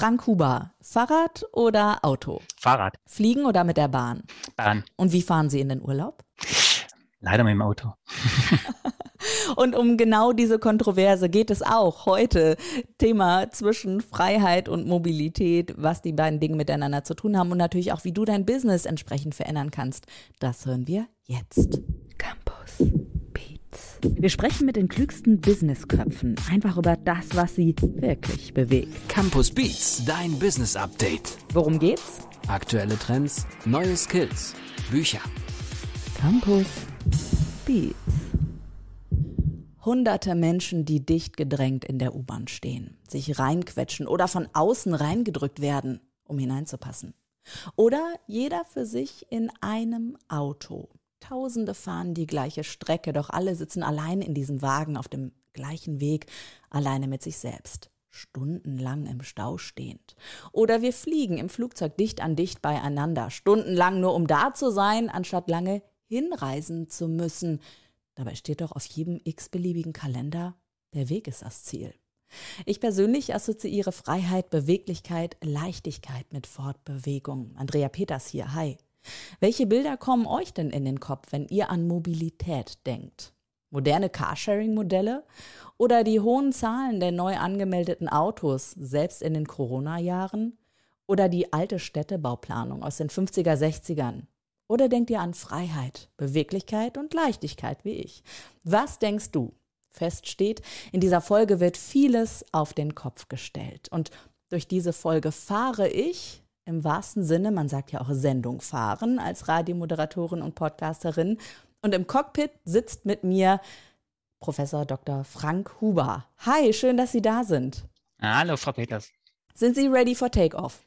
Frank Huber, Fahrrad oder Auto? Fahrrad. Fliegen oder mit der Bahn? Bahn. Und wie fahren Sie in den Urlaub? Leider mit dem Auto. Und um genau diese Kontroverse geht es auch heute. Thema zwischen Freiheit und Mobilität, was die beiden Dinge miteinander zu tun haben und natürlich auch, wie du dein Business entsprechend verändern kannst. Das hören wir jetzt. Campus. Wir sprechen mit den klügsten Businessköpfen einfach über das, was sie wirklich bewegt. Campus Beats, dein Business Update. Worum geht's? Aktuelle Trends, neue Skills, Bücher. Campus Beats. Hunderte Menschen, die dicht gedrängt in der U-Bahn stehen, sich reinquetschen oder von außen reingedrückt werden, um hineinzupassen. Oder jeder für sich in einem Auto Tausende fahren die gleiche Strecke, doch alle sitzen allein in diesem Wagen auf dem gleichen Weg, alleine mit sich selbst, stundenlang im Stau stehend. Oder wir fliegen im Flugzeug dicht an dicht beieinander, stundenlang nur um da zu sein, anstatt lange hinreisen zu müssen. Dabei steht doch auf jedem x-beliebigen Kalender, der Weg ist das Ziel. Ich persönlich assoziiere Freiheit, Beweglichkeit, Leichtigkeit mit Fortbewegung. Andrea Peters hier, hi. Welche Bilder kommen euch denn in den Kopf, wenn ihr an Mobilität denkt? Moderne Carsharing-Modelle oder die hohen Zahlen der neu angemeldeten Autos, selbst in den Corona-Jahren? Oder die alte Städtebauplanung aus den 50er, 60ern? Oder denkt ihr an Freiheit, Beweglichkeit und Leichtigkeit wie ich? Was denkst du? Fest steht, in dieser Folge wird vieles auf den Kopf gestellt. Und durch diese Folge fahre ich, im wahrsten Sinne, man sagt ja auch Sendung fahren als Radiomoderatorin und Podcasterin. Und im Cockpit sitzt mit mir Professor Dr. Frank Huber. Hi, schön, dass Sie da sind. Hallo, Frau Peters. Sind Sie ready for Takeoff?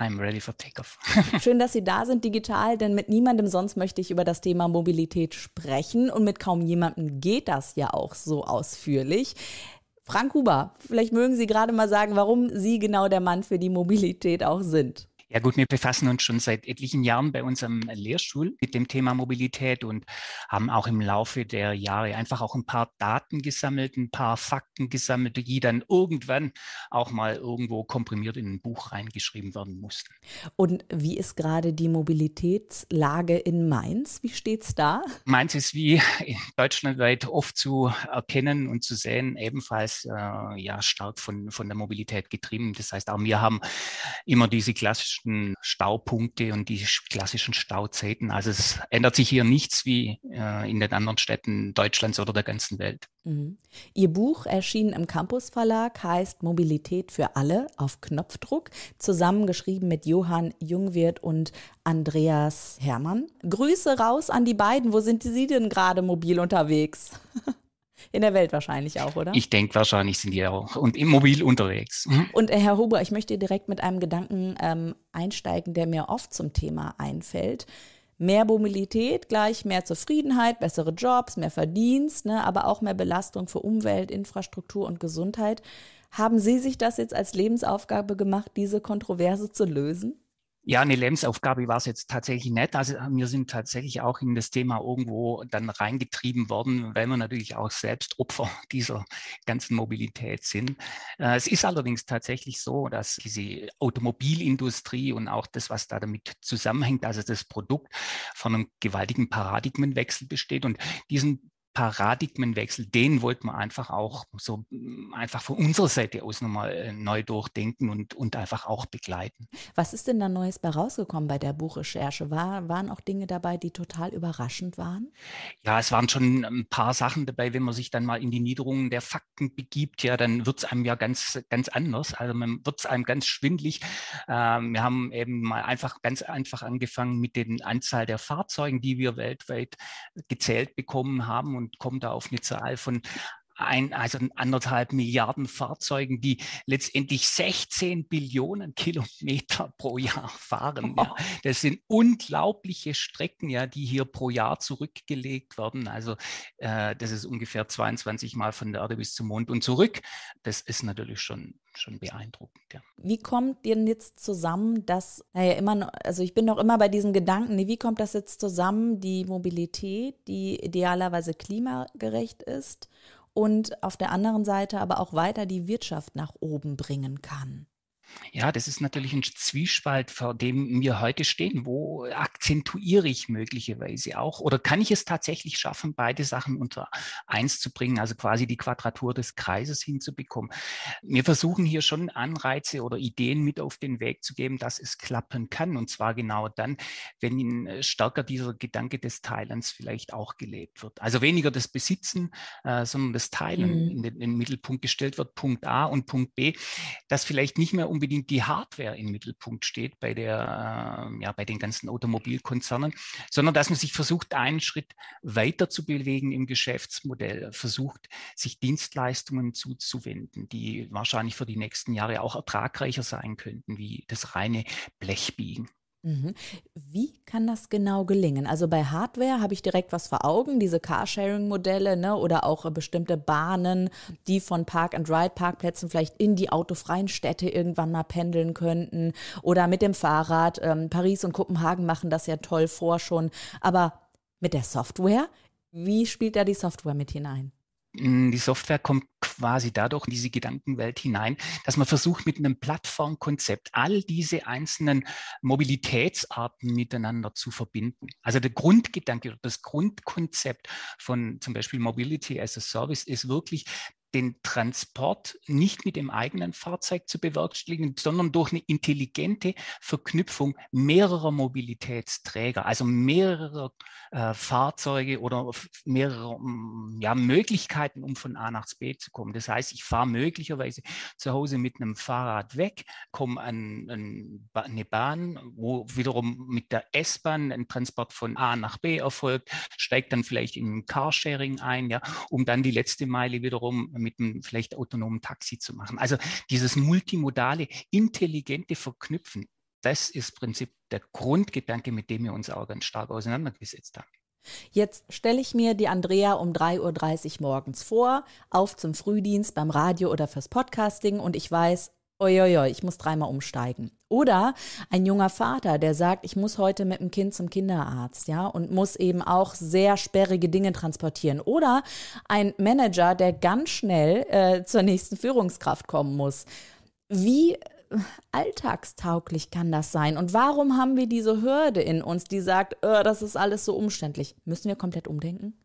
I'm ready for Takeoff. schön, dass Sie da sind, digital, denn mit niemandem sonst möchte ich über das Thema Mobilität sprechen und mit kaum jemandem geht das ja auch so ausführlich. Frank Huber, vielleicht mögen Sie gerade mal sagen, warum Sie genau der Mann für die Mobilität auch sind. Ja gut, wir befassen uns schon seit etlichen Jahren bei unserem Lehrstuhl mit dem Thema Mobilität und haben auch im Laufe der Jahre einfach auch ein paar Daten gesammelt, ein paar Fakten gesammelt, die dann irgendwann auch mal irgendwo komprimiert in ein Buch reingeschrieben werden mussten. Und wie ist gerade die Mobilitätslage in Mainz? Wie steht es da? Mainz ist wie deutschlandweit oft zu erkennen und zu sehen, ebenfalls äh, ja stark von, von der Mobilität getrieben. Das heißt, auch wir haben immer diese klassische klassischen Staupunkte und die klassischen Stauzeiten. Also es ändert sich hier nichts wie äh, in den anderen Städten Deutschlands oder der ganzen Welt. Mhm. Ihr Buch, erschienen im Campus Verlag, heißt Mobilität für alle auf Knopfdruck, zusammengeschrieben mit Johann Jungwirth und Andreas Hermann. Grüße raus an die beiden. Wo sind Sie denn gerade mobil unterwegs? In der Welt wahrscheinlich auch, oder? Ich denke, wahrscheinlich sind die auch und im Mobil unterwegs. Mhm. Und äh, Herr Huber, ich möchte direkt mit einem Gedanken ähm, einsteigen, der mir oft zum Thema einfällt. Mehr Mobilität gleich mehr Zufriedenheit, bessere Jobs, mehr Verdienst, ne, aber auch mehr Belastung für Umwelt, Infrastruktur und Gesundheit. Haben Sie sich das jetzt als Lebensaufgabe gemacht, diese Kontroverse zu lösen? Ja, eine Lebensaufgabe war es jetzt tatsächlich nicht. Also äh, wir sind tatsächlich auch in das Thema irgendwo dann reingetrieben worden, weil wir natürlich auch selbst Opfer dieser ganzen Mobilität sind. Äh, es ist allerdings tatsächlich so, dass diese Automobilindustrie und auch das, was da damit zusammenhängt, also das Produkt von einem gewaltigen Paradigmenwechsel besteht. Und diesen Paradigmenwechsel, den wollten wir einfach auch so mm, einfach von unserer Seite aus nochmal äh, neu durchdenken und, und einfach auch begleiten. Was ist denn da Neues bei rausgekommen bei der Buchrecherche? War, waren auch Dinge dabei, die total überraschend waren? Ja, es waren schon ein paar Sachen dabei, wenn man sich dann mal in die Niederungen der Fakten begibt, ja, dann wird es einem ja ganz, ganz anders. Also man wird es einem ganz schwindlig. Ähm, wir haben eben mal einfach ganz einfach angefangen mit der Anzahl der Fahrzeugen, die wir weltweit gezählt bekommen haben und und kommen da auf eine Zahl von ein, also anderthalb Milliarden Fahrzeugen, die letztendlich 16 Billionen Kilometer pro Jahr fahren. Ja. Das sind unglaubliche Strecken, ja, die hier pro Jahr zurückgelegt werden. Also äh, das ist ungefähr 22 Mal von der Erde bis zum Mond und zurück. Das ist natürlich schon schon beeindruckend. Ja. Wie kommt denn jetzt zusammen, dass, naja, immer noch, also ich bin noch immer bei diesem Gedanken, wie kommt das jetzt zusammen, die Mobilität, die idealerweise klimagerecht ist und auf der anderen Seite aber auch weiter die Wirtschaft nach oben bringen kann. Ja, das ist natürlich ein Zwiespalt, vor dem wir heute stehen. Wo akzentuiere ich möglicherweise auch? Oder kann ich es tatsächlich schaffen, beide Sachen unter eins zu bringen, also quasi die Quadratur des Kreises hinzubekommen? Wir versuchen hier schon Anreize oder Ideen mit auf den Weg zu geben, dass es klappen kann. Und zwar genau dann, wenn äh, stärker dieser Gedanke des Teilens vielleicht auch gelebt wird. Also weniger das Besitzen, äh, sondern das Teilen mhm. in, den, in den Mittelpunkt gestellt wird, Punkt A und Punkt B, das vielleicht nicht mehr um unbedingt die Hardware im Mittelpunkt steht bei, der, ähm, ja, bei den ganzen Automobilkonzernen, sondern dass man sich versucht, einen Schritt weiter zu bewegen im Geschäftsmodell, versucht, sich Dienstleistungen zuzuwenden, die wahrscheinlich für die nächsten Jahre auch ertragreicher sein könnten, wie das reine Blechbiegen. Mhm. Wie kann das genau gelingen? Also bei Hardware habe ich direkt was vor Augen, diese Carsharing-Modelle ne, oder auch äh, bestimmte Bahnen, die von Park-and-Ride-Parkplätzen vielleicht in die autofreien Städte irgendwann mal pendeln könnten oder mit dem Fahrrad. Ähm, Paris und Kopenhagen machen das ja toll vor schon. Aber mit der Software, wie spielt da die Software mit hinein? Hm, die Software kommt quasi dadurch in diese Gedankenwelt hinein, dass man versucht, mit einem Plattformkonzept all diese einzelnen Mobilitätsarten miteinander zu verbinden. Also der Grundgedanke, oder das Grundkonzept von zum Beispiel Mobility as a Service ist wirklich, den Transport nicht mit dem eigenen Fahrzeug zu bewerkstelligen, sondern durch eine intelligente Verknüpfung mehrerer Mobilitätsträger, also mehrerer äh, Fahrzeuge oder mehrerer ja, Möglichkeiten, um von A nach B zu kommen. Das heißt, ich fahre möglicherweise zu Hause mit einem Fahrrad weg, komme an, an eine Bahn, wo wiederum mit der S-Bahn ein Transport von A nach B erfolgt, steigt dann vielleicht in ein Carsharing ein, ja, um dann die letzte Meile wiederum mit mit einem vielleicht autonomen Taxi zu machen. Also dieses multimodale, intelligente Verknüpfen, das ist im Prinzip der Grundgedanke, mit dem wir uns auch ganz stark auseinandergesetzt haben. Jetzt stelle ich mir die Andrea um 3.30 Uhr morgens vor, auf zum Frühdienst beim Radio oder fürs Podcasting und ich weiß, oi, oi, oi, ich muss dreimal umsteigen. Oder ein junger Vater, der sagt, ich muss heute mit dem Kind zum Kinderarzt, ja, und muss eben auch sehr sperrige Dinge transportieren. Oder ein Manager, der ganz schnell äh, zur nächsten Führungskraft kommen muss. Wie äh, alltagstauglich kann das sein? Und warum haben wir diese Hürde in uns, die sagt, oh, das ist alles so umständlich? Müssen wir komplett umdenken?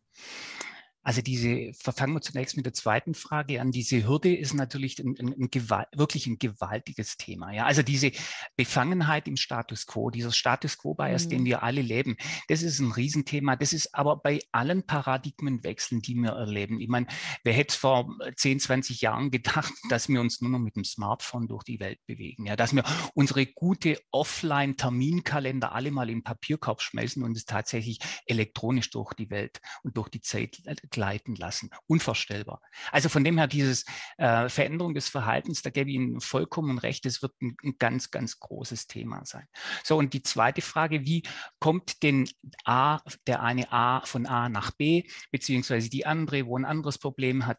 Also diese, fangen wir zunächst mit der zweiten Frage an. Diese Hürde ist natürlich ein, ein, ein wirklich ein gewaltiges Thema. Ja? Also diese Befangenheit im Status quo, dieser Status quo-Bias, mhm. den wir alle leben, das ist ein Riesenthema. Das ist aber bei allen Paradigmenwechseln, die wir erleben. Ich meine, wer hätte vor 10, äh, 20 Jahren gedacht, dass wir uns nur noch mit dem Smartphone durch die Welt bewegen? Ja? Dass wir unsere gute Offline-Terminkalender alle mal in den Papierkorb schmeißen und es tatsächlich elektronisch durch die Welt und durch die Zeit äh, gleiten lassen. Unvorstellbar. Also von dem her, dieses äh, Veränderung des Verhaltens, da gebe ich Ihnen vollkommen recht, es wird ein, ein ganz, ganz großes Thema sein. So, und die zweite Frage, wie kommt denn A, der eine A von A nach B, beziehungsweise die andere, wo ein anderes Problem hat?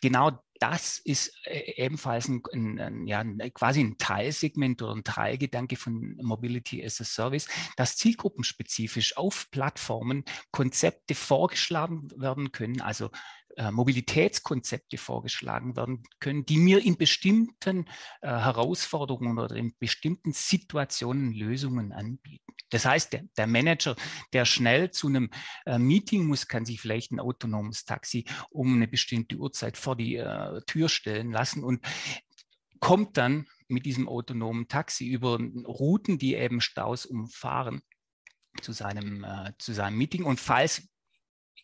Genau das ist äh, ebenfalls ein, ein, ein, ja, äh, quasi ein Teilsegment oder ein Teilgedanke von Mobility as a Service, dass zielgruppenspezifisch auf Plattformen Konzepte vorgeschlagen werden können, also äh, Mobilitätskonzepte vorgeschlagen werden können, die mir in bestimmten äh, Herausforderungen oder in bestimmten Situationen Lösungen anbieten. Das heißt, der, der Manager, der schnell zu einem äh, Meeting muss, kann sich vielleicht ein autonomes Taxi um eine bestimmte Uhrzeit vor die äh, Tür stellen lassen und kommt dann mit diesem autonomen Taxi über Routen, die eben Staus umfahren, zu seinem, äh, zu seinem Meeting. Und falls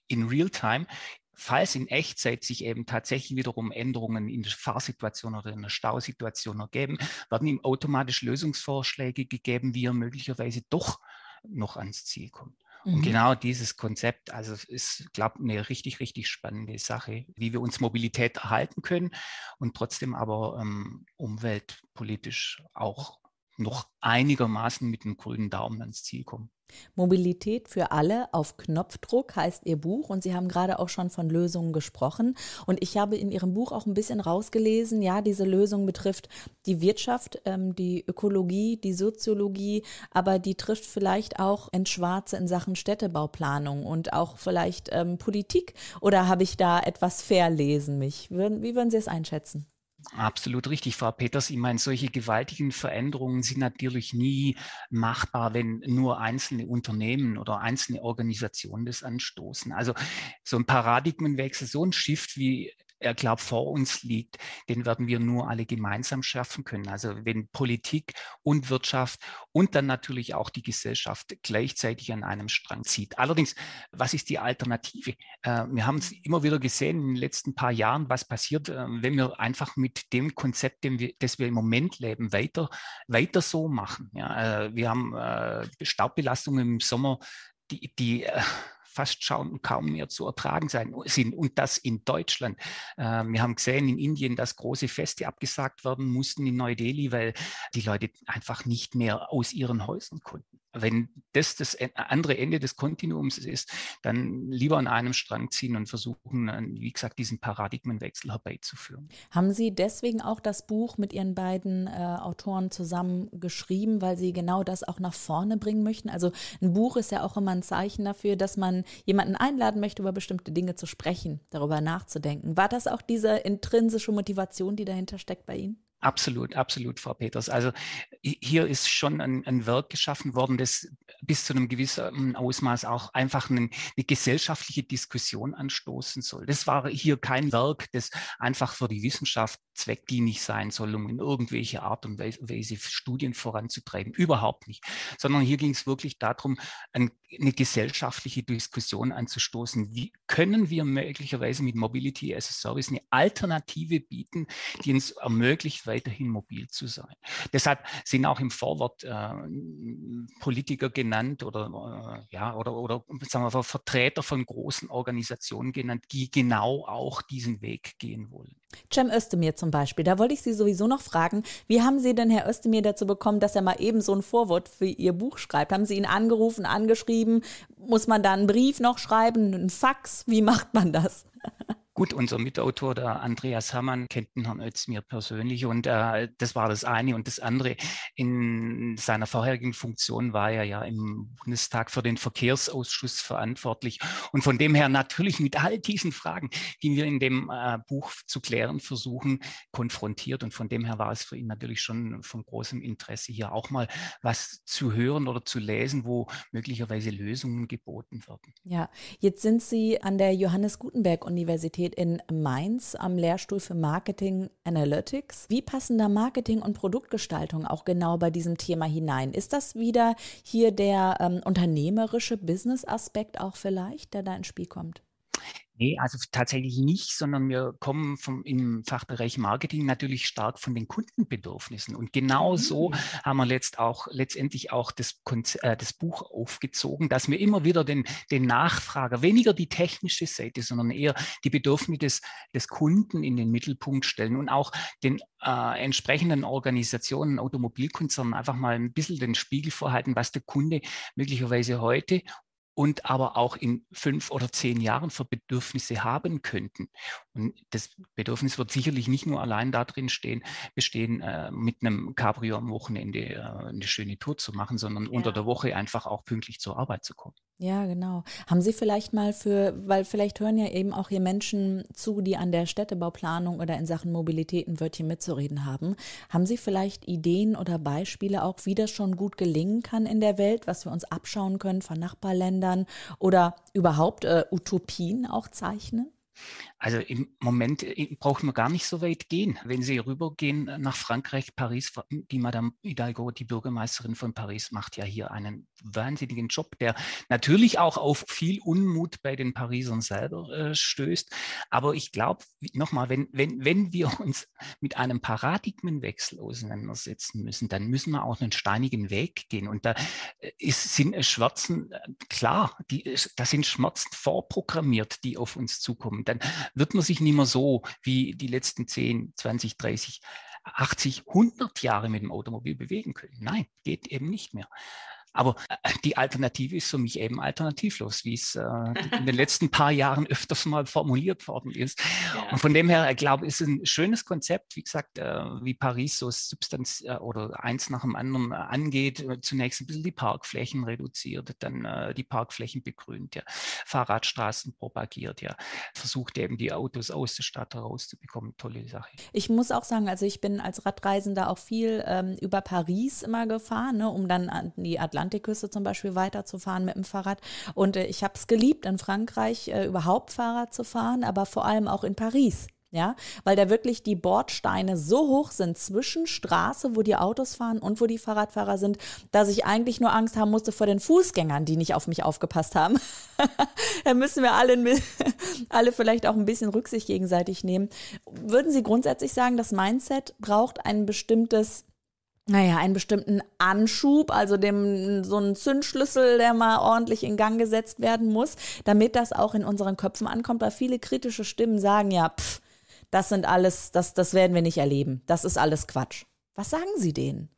in Realtime falls in Echtzeit sich eben tatsächlich wiederum Änderungen in der Fahrsituation oder in der Stausituation ergeben, werden ihm automatisch Lösungsvorschläge gegeben, wie er möglicherweise doch noch ans Ziel kommt. Mhm. Und genau dieses Konzept, also ist, glaube ich, eine richtig, richtig spannende Sache, wie wir uns Mobilität erhalten können und trotzdem aber ähm, umweltpolitisch auch noch einigermaßen mit dem grünen Daumen ans Ziel kommen. Mobilität für alle auf Knopfdruck heißt Ihr Buch und Sie haben gerade auch schon von Lösungen gesprochen. Und ich habe in Ihrem Buch auch ein bisschen rausgelesen, ja, diese Lösung betrifft die Wirtschaft, ähm, die Ökologie, die Soziologie, aber die trifft vielleicht auch in Schwarze in Sachen Städtebauplanung und auch vielleicht ähm, Politik. Oder habe ich da etwas verlesen mich? Wie würden Sie es einschätzen? Absolut richtig, Frau Peters. Ich meine, solche gewaltigen Veränderungen sind natürlich nie machbar, wenn nur einzelne Unternehmen oder einzelne Organisationen das anstoßen. Also so ein Paradigmenwechsel, so ein Shift, wie er glaubt, vor uns liegt, den werden wir nur alle gemeinsam schaffen können. Also wenn Politik und Wirtschaft und dann natürlich auch die Gesellschaft gleichzeitig an einem Strang zieht. Allerdings, was ist die Alternative? Äh, wir haben es immer wieder gesehen in den letzten paar Jahren, was passiert, äh, wenn wir einfach mit dem Konzept, das wir im Moment leben, weiter, weiter so machen. Äh, wir haben Staubbelastungen im Sommer, die, die fast schon kaum mehr zu ertragen sein, sind. Und das in Deutschland. Ähm, wir haben gesehen in Indien, dass große Feste abgesagt werden mussten in Neu-Delhi, weil die Leute einfach nicht mehr aus ihren Häusern konnten wenn das das andere Ende des Kontinuums ist, dann lieber an einem Strang ziehen und versuchen, wie gesagt, diesen Paradigmenwechsel herbeizuführen. Haben Sie deswegen auch das Buch mit Ihren beiden äh, Autoren zusammen geschrieben, weil Sie genau das auch nach vorne bringen möchten? Also ein Buch ist ja auch immer ein Zeichen dafür, dass man jemanden einladen möchte, über bestimmte Dinge zu sprechen, darüber nachzudenken. War das auch diese intrinsische Motivation, die dahinter steckt bei Ihnen? Absolut, absolut, Frau Peters. Also hier ist schon ein, ein, Werk geschaffen worden, das bis zu einem gewissen Ausmaß auch einfach einen, eine gesellschaftliche Diskussion anstoßen soll. Das war hier kein Werk, das einfach für die Wissenschaft zweckdienlich sein soll, um in irgendwelche Art und Weise Studien voranzutreiben. Überhaupt nicht. Sondern hier ging es wirklich darum, eine gesellschaftliche Diskussion anzustoßen. Wie können wir möglicherweise mit Mobility as a Service eine Alternative bieten, die uns ermöglicht, weiterhin mobil zu sein. Deshalb sind auch im Vorwort äh, Politiker genannt oder, äh, ja, oder, oder sagen wir, Vertreter von großen Organisationen genannt, die genau auch diesen Weg gehen wollen. Cem Özdemir zum Beispiel, da wollte ich Sie sowieso noch fragen, wie haben Sie denn Herr Özdemir dazu bekommen, dass er mal eben so ein Vorwort für Ihr Buch schreibt? Haben Sie ihn angerufen, angeschrieben? Muss man da einen Brief noch schreiben, einen Fax? Wie macht man das? Gut, unser Mitautor, der Andreas Hammann, kennt den Herrn Özdemir persönlich und äh, das war das eine. Und das andere, in seiner vorherigen Funktion war er ja im Bundestag für den Verkehrsausschuss verantwortlich. Und von dem her natürlich mit all diesen Fragen, die wir in dem äh, Buch zu klären versuchen, konfrontiert. Und von dem her war es für ihn natürlich schon von großem Interesse, hier auch mal was zu hören oder zu lesen, wo möglicherweise Lösungen geboten werden. Ja, jetzt sind Sie an der Johannes Gutenberg-Universität Universität in Mainz am Lehrstuhl für Marketing Analytics. Wie passen da Marketing und Produktgestaltung auch genau bei diesem Thema hinein? Ist das wieder hier der ähm, unternehmerische Business-Aspekt auch vielleicht, der da ins Spiel kommt? Nee, also tatsächlich nicht, sondern wir kommen vom, im Fachbereich Marketing natürlich stark von den Kundenbedürfnissen. Und genau ah. so mhm. haben wir letzt auch, letztendlich auch das, äh, das, Buch aufgezogen, dass wir immer wieder den, den, Nachfrager, weniger die technische Seite, sondern eher die Bedürfnisse des, des Kunden in den Mittelpunkt stellen und auch den äh, entsprechenden Organisationen, Automobilkonzernen einfach mal ein bisschen den Spiegel vorhalten, was der Kunde möglicherweise heute und aber auch in fünf oder zehn Jahren für Bedürfnisse haben könnten. Und das Bedürfnis wird sicherlich nicht nur allein darin stehen, bestehen, äh, mit einem Cabrio am Wochenende äh, eine schöne Tour zu machen, sondern ja. unter der Woche einfach auch pünktlich zur Arbeit zu kommen. Ja, genau. Haben Sie vielleicht mal für, weil vielleicht hören ja eben auch hier Menschen zu, die an der Städtebauplanung oder in Sachen Mobilität ein Wörtchen mitzureden haben. Haben Sie vielleicht Ideen oder Beispiele auch, wie das schon gut gelingen kann in der Welt, was wir uns abschauen können von Nachbarländern oder überhaupt äh, Utopien auch zeichnen? Also im Moment äh, brauchen wir gar nicht so weit gehen. Wenn Sie rübergehen nach Frankreich, Paris, die Madame Hidalgo, die Bürgermeisterin von Paris, macht ja hier einen wahnsinnigen Job, der natürlich auch auf viel Unmut bei den Parisern selber äh, stößt. Aber ich glaube, nochmal, wenn, wenn, wenn wir uns mit einem Paradigmenwechsel auseinandersetzen müssen, dann müssen wir auch einen steinigen Weg gehen. Und da äh, ist, sind äh, Schmerzen, klar, die, da sind Schmerzen vorprogrammiert, die auf uns zukommen dann wird man sich nicht mehr so wie die letzten 10, 20, 30, 80, 100 Jahre mit dem Automobil bewegen können. Nein, geht eben nicht mehr. Aber äh, die Alternative ist für mich eben alternativlos, wie es äh, in den letzten paar Jahren öfters mal formuliert worden ist. Ja. Und von dem her, ich glaube, es ist ein schönes Konzept, wie gesagt, äh, wie Paris so Substanz äh, oder eins nach dem anderen äh, angeht. Äh, zunächst ein bisschen die Parkflächen reduziert, dann die Parkflächen begrünt, ja. Fahrradstraßen propagiert, ja. Versucht eben die Autos aus der Stadt herauszubekommen. Tolle Sache. Ich muss auch sagen, also ich bin als Radreisender auch viel ähm, über Paris immer gefahren, ne, um dann an die Atlantik Atlantikküste zum Beispiel weiterzufahren mit dem Fahrrad. Und äh, ich habe es geliebt, in Frankreich äh, überhaupt Fahrrad zu fahren, aber vor allem auch in Paris. Ja, weil da wirklich die Bordsteine so hoch sind zwischen Straße, wo die Autos fahren und wo die Fahrradfahrer sind, dass ich eigentlich nur Angst haben musste vor den Fußgängern, die nicht auf mich aufgepasst haben. da müssen wir alle, alle vielleicht auch ein bisschen Rücksicht gegenseitig nehmen. Würden Sie grundsätzlich sagen, das Mindset braucht ein bestimmtes naja, einen bestimmten Anschub, also dem, so einen Zündschlüssel, der mal ordentlich in Gang gesetzt werden muss, damit das auch in unseren Köpfen ankommt, weil viele kritische Stimmen sagen ja, pff, das sind alles, das, das werden wir nicht erleben. Das ist alles Quatsch. Was sagen Sie denen?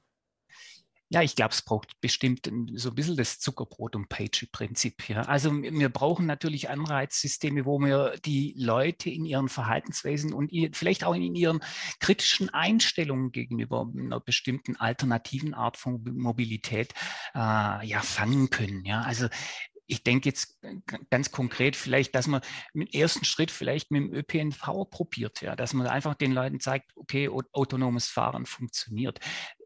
Ja, ich glaube, es braucht bestimmt ähm, so ein bisschen das Zuckerbrot- und Page-Prinzip. Ja. Also wir brauchen natürlich Anreizsysteme, wo wir die Leute in ihren Verhaltenswesen und vielleicht auch in ihren kritischen Einstellungen gegenüber einer bestimmten alternativen Art von Mobilität äh, ja, fangen können. Ja. Also ich denke jetzt äh, ganz konkret vielleicht, dass man im ersten Schritt vielleicht mit dem ÖPNV probiert, ja, dass man einfach den Leuten zeigt, okay, autonomes Fahren funktioniert.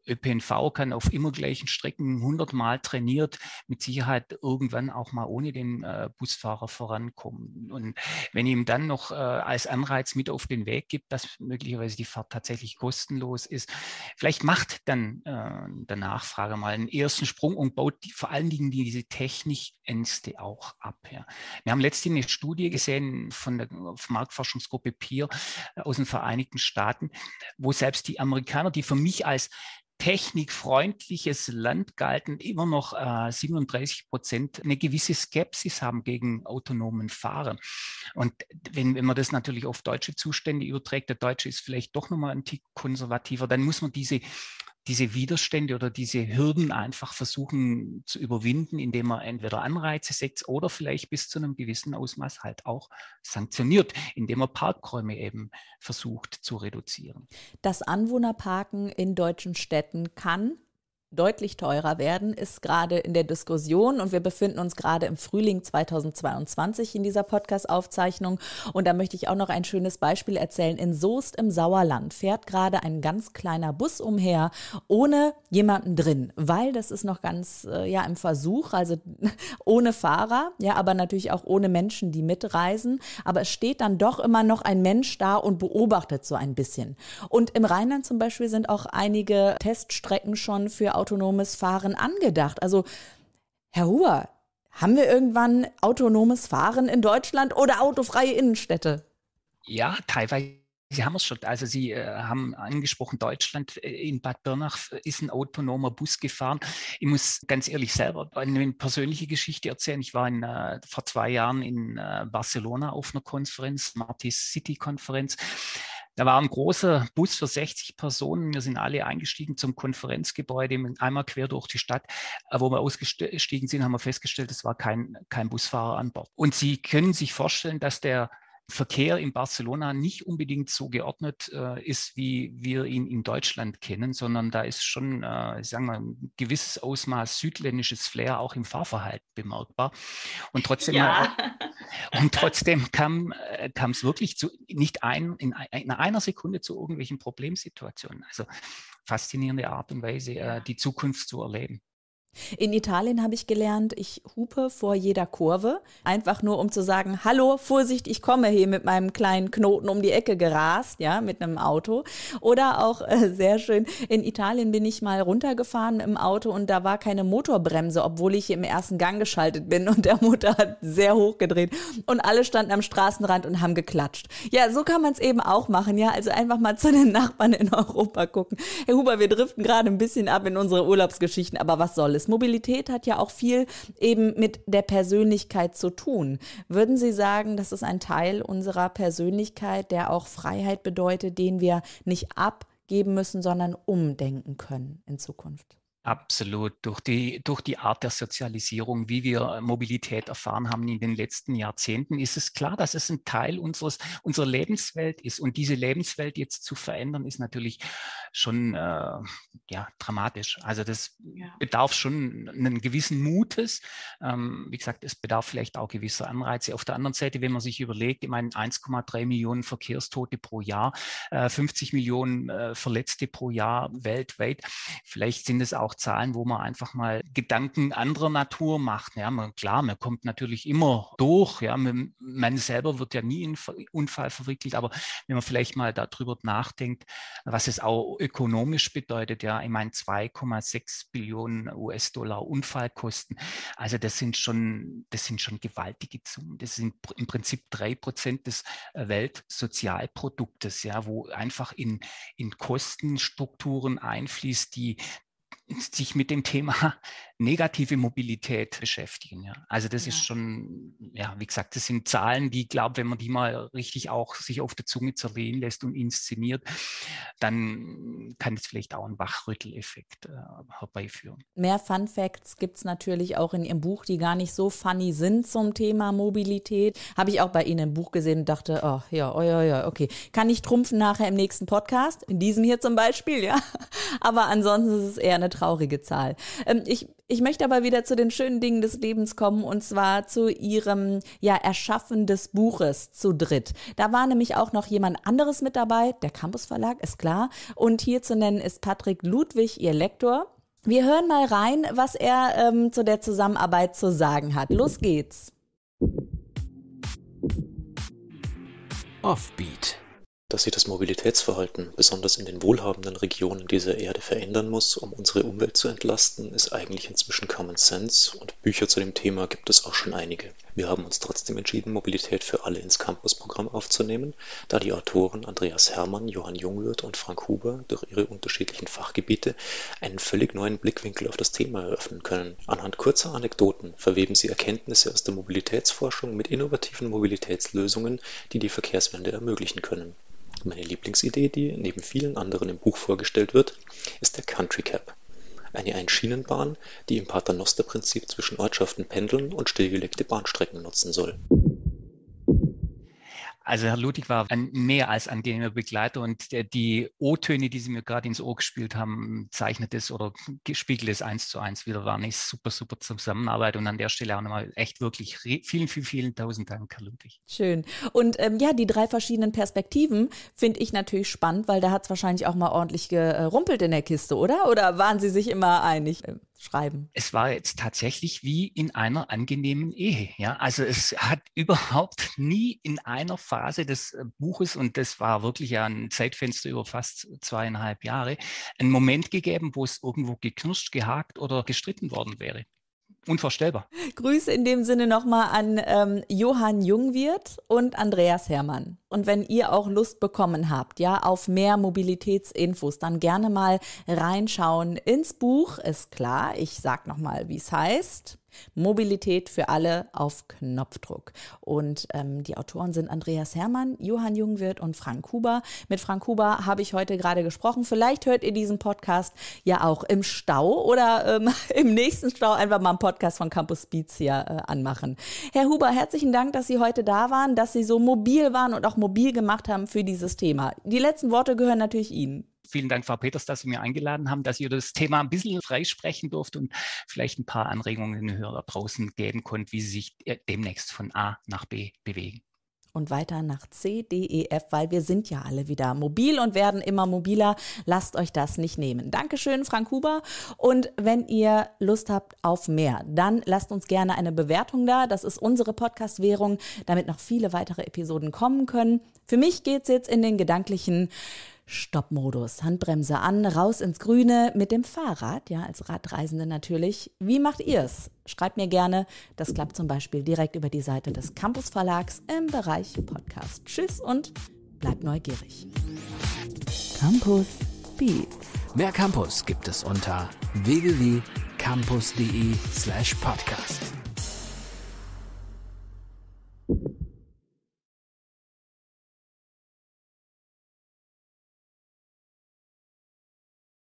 ÖPNV kann auf immer gleichen Strecken 100 Mal trainiert mit Sicherheit irgendwann auch mal ohne den äh, Busfahrer vorankommen. Und wenn ihm dann noch äh, als Anreiz mit auf den Weg gibt, dass möglicherweise die Fahrt tatsächlich kostenlos ist, vielleicht macht dann äh, der Nachfrager mal einen ersten Sprung und baut die, vor allen Dingen diese Technikängste auch ab. Ja. Wir haben letztens eine Studie gesehen von der Marktforschungsgruppe Peer aus den Vereinigten Staaten, wo selbst die Amerikaner, die für mich als technikfreundliches Land galten, immer noch äh, 37 Prozent eine gewisse Skepsis haben gegen autonomen Fahren. Und wenn, wenn man das natürlich auf deutsche Zustände überträgt, der Deutsche ist vielleicht doch nochmal ein Tick konservativer, dann muss man diese diese Widerstände oder diese Hürden einfach versuchen zu überwinden, indem man entweder Anreize setzt oder vielleicht bis zu einem gewissen Ausmaß halt auch sanktioniert, indem man Parkräume eben versucht zu reduzieren. Das Anwohnerparken in deutschen Städten kann deutlich teurer werden, ist gerade in der Diskussion und wir befinden uns gerade im Frühling 2022 in dieser Podcast-Aufzeichnung. Und da möchte ich auch noch ein schönes Beispiel erzählen. In Soest im Sauerland fährt gerade ein ganz kleiner Bus umher, ohne jemanden drin, weil das ist noch ganz äh, ja im Versuch, also ohne Fahrer, ja, aber natürlich auch ohne Menschen, die mitreisen. Aber es steht dann doch immer noch ein Mensch da und beobachtet so ein bisschen. Und im Rheinland zum Beispiel sind auch einige Teststrecken schon für autonomes Fahren angedacht? Also, Herr Huber, haben wir irgendwann autonomes Fahren in Deutschland oder autofreie Innenstädte? Ja, teilweise Sie haben es schon, also Sie äh, haben angesprochen, Deutschland äh, in Bad Birnach ist ein autonomer Bus gefahren. Ich muss ganz ehrlich selber eine persönliche Geschichte erzählen. Ich war in, äh, vor zwei Jahren in äh, Barcelona auf einer Konferenz, Martis City Konferenz. Da war ein großer Bus für 60 Personen. Wir sind alle eingestiegen zum Konferenzgebäude, einmal quer durch die Stadt. Äh, wo wir ausgestiegen sind, haben wir festgestellt, es war kein, kein Busfahrer an Bord. Und Sie können sich vorstellen, dass der Verkehr in Barcelona nicht unbedingt so geordnet äh, ist, wie wir ihn in Deutschland kennen, sondern da ist schon, äh, ich sage mal, ein gewisses Ausmaß südländisches Flair auch im Fahrverhalten bemerkbar. Und trotzdem, ja. äh, und trotzdem kam es äh, wirklich zu, nicht ein, in, in, einer Sekunde zu irgendwelchen Problemsituationen. Also faszinierende Art und Weise, äh, die Zukunft zu erleben. In Italien habe ich gelernt, ich hupe vor jeder Kurve, einfach nur um zu sagen, hallo, Vorsicht, ich komme hier mit meinem kleinen Knoten um die Ecke gerast, ja, mit einem Auto. Oder auch äh, sehr schön, in Italien bin ich mal runtergefahren im Auto und da war keine Motorbremse, obwohl ich im ersten Gang geschaltet bin und der Motor hat sehr hoch gedreht und alle standen am Straßenrand und haben geklatscht. Ja, so kann man es eben auch machen, ja, also einfach mal zu den Nachbarn in Europa gucken. Herr Huber, wir driften gerade ein bisschen ab in unsere Urlaubsgeschichten, aber was soll es? ist. Mobilität hat ja auch viel eben mit der Persönlichkeit zu tun. Würden Sie sagen, das ist ein Teil unserer Persönlichkeit, der auch Freiheit bedeutet, den wir nicht abgeben müssen, sondern umdenken können in Zukunft? Absolut. Durch die, durch die Art der Sozialisierung, wie wir Mobilität erfahren haben in den letzten Jahrzehnten, ist es klar, dass es ein Teil unseres, unserer Lebenswelt ist. Und diese Lebenswelt jetzt zu verändern, ist natürlich schon äh, ja, dramatisch. Also das ja. bedarf schon einen gewissen Mutes. Ähm, wie gesagt, es bedarf vielleicht auch gewisser Anreize. Auf der anderen Seite, wenn man sich überlegt, ich meine 1,3 Millionen Verkehrstote pro Jahr, äh, 50 Millionen äh, Verletzte pro Jahr weltweit, vielleicht sind es auch Zahlen, wo man einfach mal Gedanken anderer Natur macht. Ja, man, klar, man kommt natürlich immer durch. Ja, man, man selber wird ja nie in Unfall verwickelt, aber wenn man vielleicht mal darüber nachdenkt, was es auch ökonomisch bedeutet, ja, ich meine 2,6 Billionen US-Dollar Unfallkosten. Also das sind schon, das sind schon gewaltige Summen. Das sind im Prinzip drei Prozent des äh, Weltsozialproduktes, ja, wo einfach in, in Kostenstrukturen einfließt, die sich mit dem Thema negative Mobilität beschäftigen. Ja. Also das ja. ist schon, ja, wie gesagt, das sind Zahlen, die, glaube wenn man die mal richtig auch sich auf der Zunge zerlehnen lässt und inszeniert, dann kann es vielleicht auch einen Wachrütteleffekt äh, herbeiführen. Mehr Fun Facts gibt es natürlich auch in Ihrem Buch, die gar nicht so funny sind zum Thema Mobilität. Habe ich auch bei Ihnen im Buch gesehen und dachte, oh ja, oh ja, ja, okay. Kann ich trumpfen nachher im nächsten Podcast, in diesem hier zum Beispiel, ja. Aber ansonsten ist es eher eine traurige Zahl. Ähm, ich, ich möchte aber wieder zu den schönen Dingen des Lebens kommen und zwar zu ihrem ja, Erschaffen des Buches zu dritt. Da war nämlich auch noch jemand anderes mit dabei, der Campus Verlag, ist klar. Und hier zu nennen ist Patrick Ludwig, ihr Lektor. Wir hören mal rein, was er ähm, zu der Zusammenarbeit zu sagen hat. Los geht's. Offbeat dass sich das Mobilitätsverhalten besonders in den wohlhabenden Regionen dieser Erde verändern muss, um unsere Umwelt zu entlasten, ist eigentlich inzwischen Common Sense und Bücher zu dem Thema gibt es auch schon einige. Wir haben uns trotzdem entschieden, Mobilität für alle ins Campus-Programm aufzunehmen, da die Autoren Andreas Hermann, Johann Junglöth und Frank Huber durch ihre unterschiedlichen Fachgebiete einen völlig neuen Blickwinkel auf das Thema eröffnen können. Anhand kurzer Anekdoten verweben sie Erkenntnisse aus der Mobilitätsforschung mit innovativen Mobilitätslösungen, die die Verkehrswende ermöglichen können. Meine Lieblingsidee, die neben vielen anderen im Buch vorgestellt wird, ist der Country Cab, eine Einschienenbahn, die im Paternosterprinzip zwischen Ortschaften pendeln und stillgelegte Bahnstrecken nutzen soll. Also Herr Ludwig war ein mehr als angenehmer Begleiter und äh, die O-Töne, die Sie mir gerade ins Ohr gespielt haben, zeichnet es oder spiegelt es eins zu eins wieder. War eine super, super Zusammenarbeit und an der Stelle auch nochmal echt wirklich vielen, vielen, vielen tausend Dank, Herr Ludwig. Schön. Und ähm, ja, die drei verschiedenen Perspektiven finde ich natürlich spannend, weil da hat es wahrscheinlich auch mal ordentlich gerumpelt in der Kiste, oder? Oder waren Sie sich immer einig? Ähm, schreiben. Es war jetzt tatsächlich wie in einer angenehmen Ehe. Ja, also es hat überhaupt nie in einer Phase des äh, Buches und das war wirklich ja ein Zeitfenster über fast zweieinhalb Jahre einen Moment gegeben, wo es irgendwo geknirscht, gehakt oder gestritten worden wäre unvorstellbar. Grüße in dem Sinne nochmal an ähm, Johann Jungwirth und Andreas Hermann. Und wenn ihr auch Lust bekommen habt, ja, auf mehr Mobilitätsinfos, dann gerne mal reinschauen ins Buch. Ist klar, ich sag nochmal, wie es heißt. Mobilität für alle auf Knopfdruck. Und ähm, die Autoren sind Andreas Hermann, Johann Jungwirth und Frank Huber. Mit Frank Huber habe ich heute gerade gesprochen. Vielleicht hört ihr diesen Podcast ja auch im Stau oder ähm, im nächsten Stau einfach mal einen Podcast von Campus Speeds hier äh, anmachen. Herr Huber, herzlichen Dank, dass Sie heute da waren, dass Sie so mobil waren und auch mobil gemacht haben für dieses Thema. Die letzten Worte gehören natürlich Ihnen. Vielen Dank, Frau Peters, dass Sie mir eingeladen haben, dass ihr das Thema ein bisschen freisprechen durft und vielleicht ein paar Anregungen den Hörer draußen geben konnte, wie sie sich äh, demnächst von A nach B bewegen und weiter nach C, D, E, F, weil wir sind ja alle wieder mobil und werden immer mobiler. Lasst euch das nicht nehmen. Dankeschön, Frank Huber. Und wenn ihr Lust habt auf mehr, dann lasst uns gerne eine Bewertung da. Das ist unsere Podcast-Währung, damit noch viele weitere Episoden kommen können. Für mich geht es jetzt in den gedanklichen Stoppmodus. Handbremse an, raus ins Grüne mit dem Fahrrad, ja, als Radreisende natürlich. Wie macht ihr's? Schreibt mir gerne. Das klappt zum Beispiel direkt über die Seite des Campus Verlags im Bereich Podcast. Tschüss und bleibt neugierig. Campus Beats. Mehr Campus gibt es unter www.campus.de slash podcast.